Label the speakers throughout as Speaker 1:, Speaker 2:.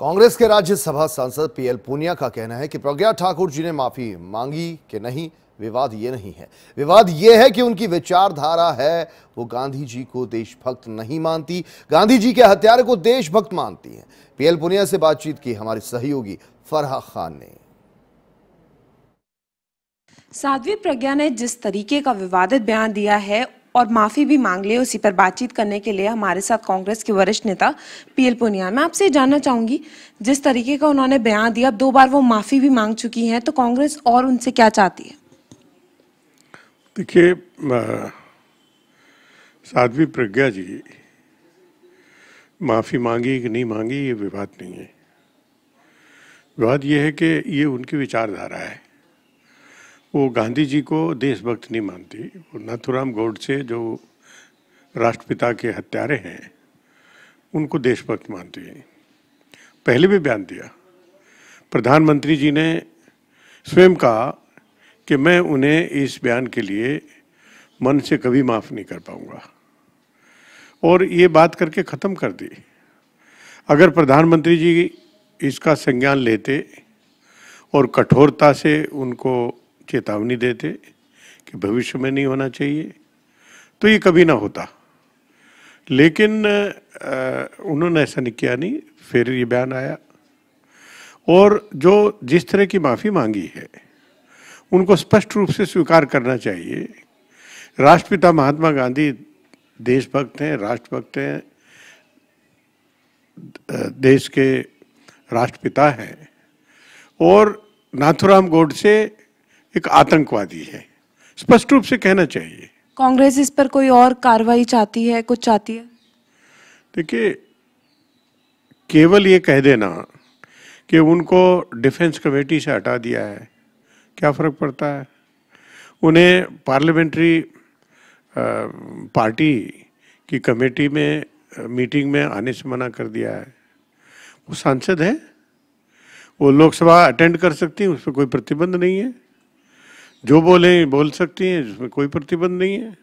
Speaker 1: कांग्रेस के राज्यसभा सांसद पीएल पुनिया का कहना है कि प्रज्ञा ठाकुर जी ने माफी मांगी कि नहीं विवाद ये नहीं है विवाद ये है कि उनकी विचारधारा है वो गांधी जी को देशभक्त नहीं मानती गांधी जी के हत्यारे को देशभक्त मानती है पीएल पुनिया से बातचीत की हमारे सहयोगी फरहा खान ने
Speaker 2: साध्वी प्रज्ञा ने जिस तरीके का विवादित बयान दिया है और माफ़ी भी मांग ली उसी पर बातचीत करने के लिए हमारे साथ कांग्रेस के वरिष्ठ नेता पीएल पुनिया मैं आपसे जानना चाहूंगी जिस तरीके का उन्होंने बयान दिया अब दो बार वो माफ़ी भी मांग चुकी हैं तो कांग्रेस और उनसे क्या चाहती है
Speaker 3: देखिए साध्वी प्रज्ञा जी माफ़ी मांगी कि नहीं मांगी ये विवाद नहीं है विवाद ये है कि ये उनकी विचारधारा है वो गांधी जी को देशभक्त नहीं मानती वो नाथुराम गोडसे जो राष्ट्रपिता के हत्यारे हैं उनको देशभक्त मानती है पहले भी बयान दिया प्रधानमंत्री जी ने स्वयं कहा कि मैं उन्हें इस बयान के लिए मन से कभी माफ़ नहीं कर पाऊंगा और ये बात करके ख़त्म कर दी अगर प्रधानमंत्री जी इसका संज्ञान लेते और कठोरता से उनको चेतावनी देते कि भविष्य में नहीं होना चाहिए तो ये कभी ना होता लेकिन उन्होंने ऐसा नहीं किया नहीं फिर ये बयान आया और जो जिस तरह की माफ़ी मांगी है उनको स्पष्ट रूप से स्वीकार करना चाहिए राष्ट्रपिता महात्मा गांधी देशभक्त हैं राष्ट्रभक्त हैं देश के राष्ट्रपिता हैं और नाथुराम गोडसे एक आतंकवादी है स्पष्ट रूप से कहना चाहिए
Speaker 2: कांग्रेस इस पर कोई और कार्रवाई चाहती है कुछ चाहती है
Speaker 3: देखिए केवल ये कह देना कि उनको डिफेंस कमेटी से हटा दिया है क्या फ़र्क पड़ता है उन्हें पार्लियामेंट्री पार्टी की कमेटी में मीटिंग में आने से मना कर दिया है वो सांसद है वो लोकसभा अटेंड कर सकती है उस पर कोई प्रतिबंध नहीं है जो बोले बोल सकती हैं उसमें कोई प्रतिबंध नहीं है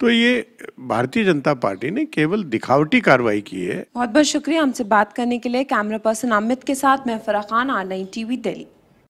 Speaker 3: तो ये भारतीय जनता पार्टी ने केवल दिखावटी कार्रवाई की है
Speaker 2: बहुत बहुत शुक्रिया हमसे बात करने के लिए कैमरा पर्सन अमित के साथ मैं फराखान आ नई टीवी दिल्ली